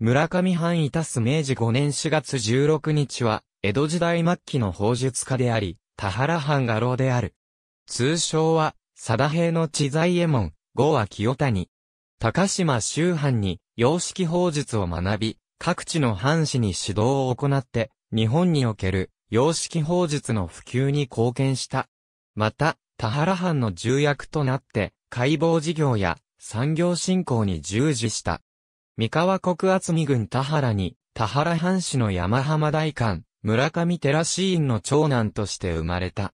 村上藩いたす明治5年4月16日は、江戸時代末期の法術家であり、田原藩画廊である。通称は、佐田平の知財右衛門、後は清谷。高島周藩に、様式法術を学び、各地の藩士に指導を行って、日本における、様式法術の普及に貢献した。また、田原藩の重役となって、解剖事業や産業振興に従事した。三河国厚見郡田原に、田原藩士の山浜大官、村上寺寺院の長男として生まれた。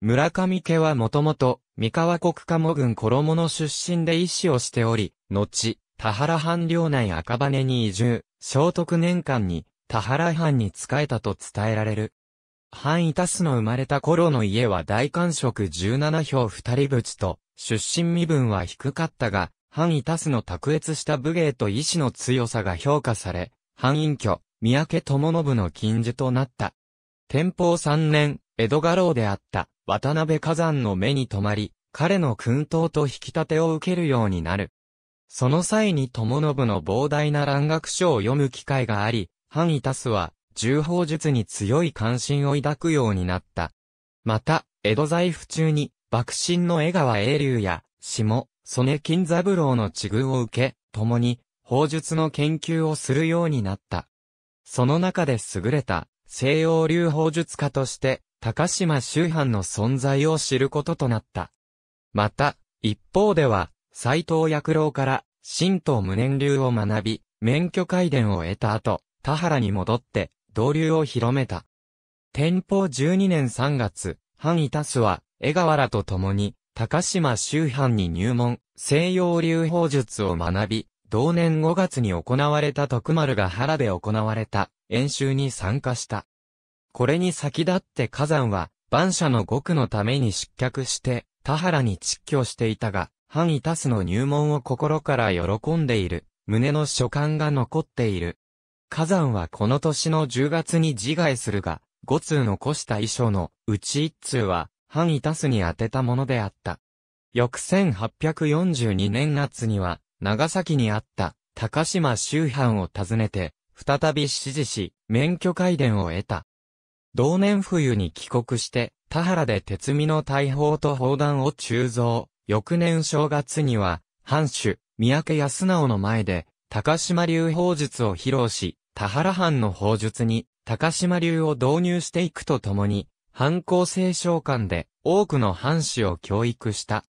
村上家はもともと、三河国鴨郡衣の出身で医師をしており、後、田原藩領内赤羽に移住、聖徳年間に、田原藩に仕えたと伝えられる。藩いたすの生まれた頃の家は大官職17票二人ぶちと、出身身分は低かったが、反イタスの卓越した武芸と意志の強さが評価され、反隠居、三宅智信の近受となった。天保三年、江戸画廊であった渡辺火山の目に留まり、彼の訓導と引き立てを受けるようになる。その際に友信の膨大な蘭学書を読む機会があり、反イタスは、重宝術に強い関心を抱くようになった。また、江戸在府中に、幕臣の江川英流や、下、曽根金三郎の地遇を受け、共に、法術の研究をするようになった。その中で優れた、西洋流法術家として、高島周藩の存在を知ることとなった。また、一方では、斎藤薬郎から、神道無念流を学び、免許改伝を得た後、田原に戻って、同流を広めた。天保12年3月、藩いたすは、江川らと共に、高島周藩に入門、西洋流砲術を学び、同年5月に行われた徳丸が原で行われた演習に参加した。これに先立って火山は、万社の極のために失脚して、田原に蟄居していたが、範囲タスの入門を心から喜んでいる、胸の書簡が残っている。火山はこの年の10月に自害するが、5通残した遺書のうち1通は、反イタスに当てたものであった。翌1842年夏には、長崎にあった高島周藩を訪ねて、再び指示し、免許改伝を得た。同年冬に帰国して、田原で鉄見の大砲と砲弾を鋳造。翌年正月には、藩主、三宅康直の前で、高島流砲術を披露し、田原藩の砲術に、高島流を導入していくとともに、反抗性召喚で多くの藩士を教育した。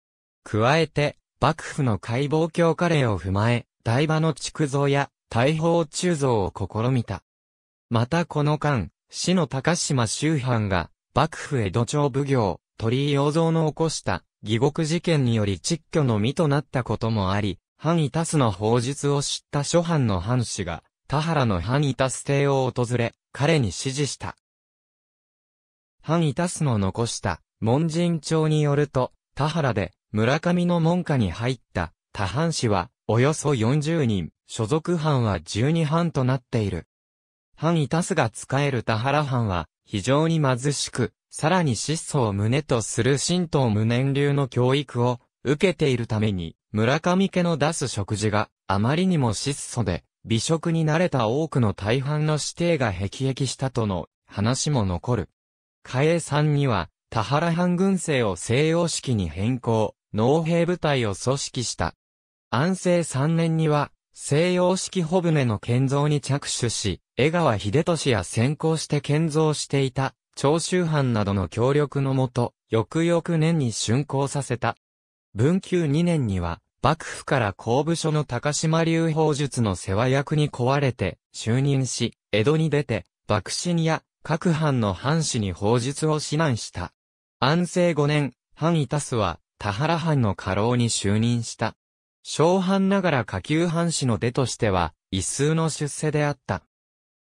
加えて、幕府の解剖教課令を踏まえ、台場の築造や大砲鋳造を試みた。またこの間、市の高島周藩が、幕府江戸町奉行、鳥居洋蔵の起こした、義獄事件により窒居の身となったこともあり、藩いたすの法術を知った諸藩の藩士が、田原の藩いたす邸を訪れ、彼に指示した。反イタスの残した門人帳によると、田原で村上の門下に入った多藩士はおよそ40人、所属藩は12藩となっている。藩イタスが使える田原藩は非常に貧しく、さらに質素を旨とする神道無念流の教育を受けているために、村上家の出す食事があまりにも質素で、美食に慣れた多くの大半の指定が辟易したとの話も残る。嘉永さんには、田原藩軍政を西洋式に変更、農兵部隊を組織した。安政3年には、西洋式穂船の建造に着手し、江川秀俊や先行して建造していた、長州藩などの協力のもと、翌々年に竣工させた。文久2年には、幕府から公部所の高島流法術の世話役に壊れて、就任し、江戸に出て、幕臣や各藩の藩士に法術を指南した。安政5年、藩いたすは、田原藩の家老に就任した。小藩ながら下級藩士の出としては、一数の出世であった。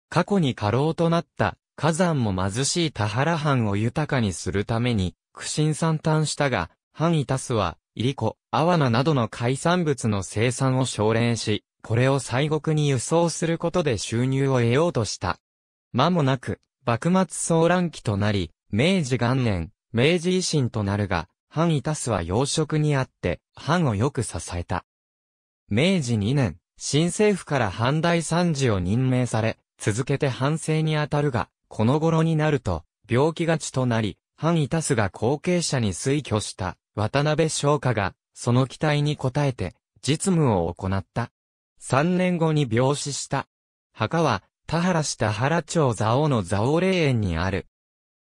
過去に過労となった、火山も貧しい田原藩を豊かにするために、苦心散端したが、藩いたすは、イリコ、アワナなどの海産物の生産を奨励し、これを西国に輸送することで収入を得ようとした。間もなく、幕末騒乱期となり、明治元年、明治維新となるが、藩いたすは養殖にあって、藩をよく支えた。明治2年、新政府から藩大参事を任命され、続けて藩政にあたるが、この頃になると、病気がちとなり、藩いたすが後継者に推挙した渡辺昇華が、その期待に応えて、実務を行った。3年後に病死した。墓は、田原市田原町蔵王の蔵王霊園にある。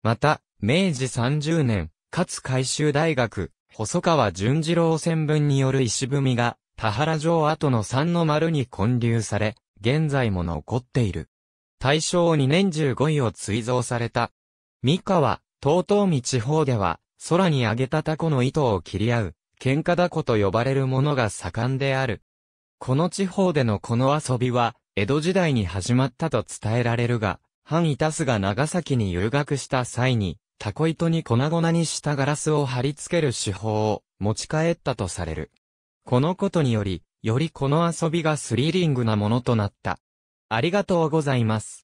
また、明治30年、勝海州大学、細川淳次郎専分による石踏みが、田原城跡の三の丸に建立され、現在も残っている。大正2年15位を追贈された。三河、東東見地方では、空に上げたタコの糸を切り合う、喧嘩ダコと呼ばれるものが盛んである。この地方でのこの遊びは、江戸時代に始まったと伝えられるが、藩いたすが長崎に留学した際に、タコ糸に粉々にしたガラスを貼り付ける手法を持ち帰ったとされる。このことにより、よりこの遊びがスリリングなものとなった。ありがとうございます。